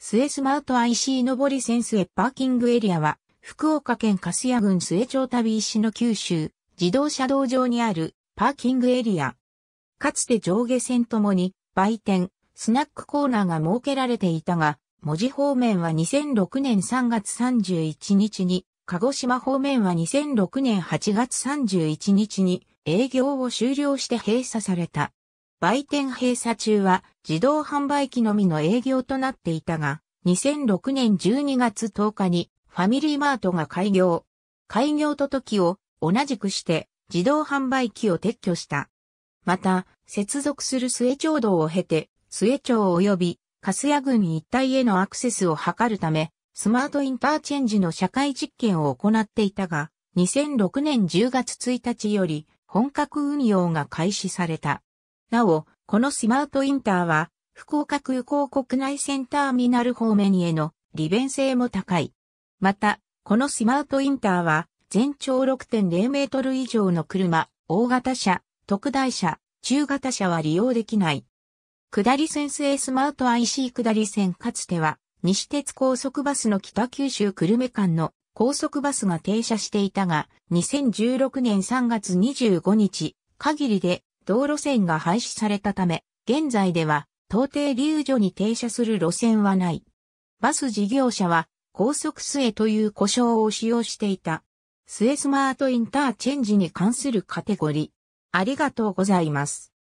スエスマート IC 上り線スエパーキングエリアは、福岡県粕屋郡末町旅石の九州、自動車道上にあるパーキングエリア。かつて上下線ともに、売店、スナックコーナーが設けられていたが、文字方面は2006年3月31日に、鹿児島方面は2006年8月31日に営業を終了して閉鎖された。売店閉鎖中は自動販売機のみの営業となっていたが、2006年12月10日にファミリーマートが開業。開業と時を同じくして自動販売機を撤去した。また、接続する末町道を経て、末町及び粕谷郡一帯へのアクセスを図るため、スマートインターチェンジの社会実験を行っていたが、2006年10月1日より本格運用が開始された。なお、このスマートインターは、福岡空港国内線ターミナル方面への利便性も高い。また、このスマートインターは、全長6.0メートル以上の車、大型車、特大車、中型車は利用できない。下り線性スマート IC 下り線かつては、西鉄高速バスの北九州久留米間の高速バスが停車していたが、2016年3月25日、限りで道路線が廃止されたため、現在では到底流女に停車する路線はない。バス事業者は高速末という呼称を使用していた。末スマートインターチェンジに関するカテゴリー。ありがとうございます。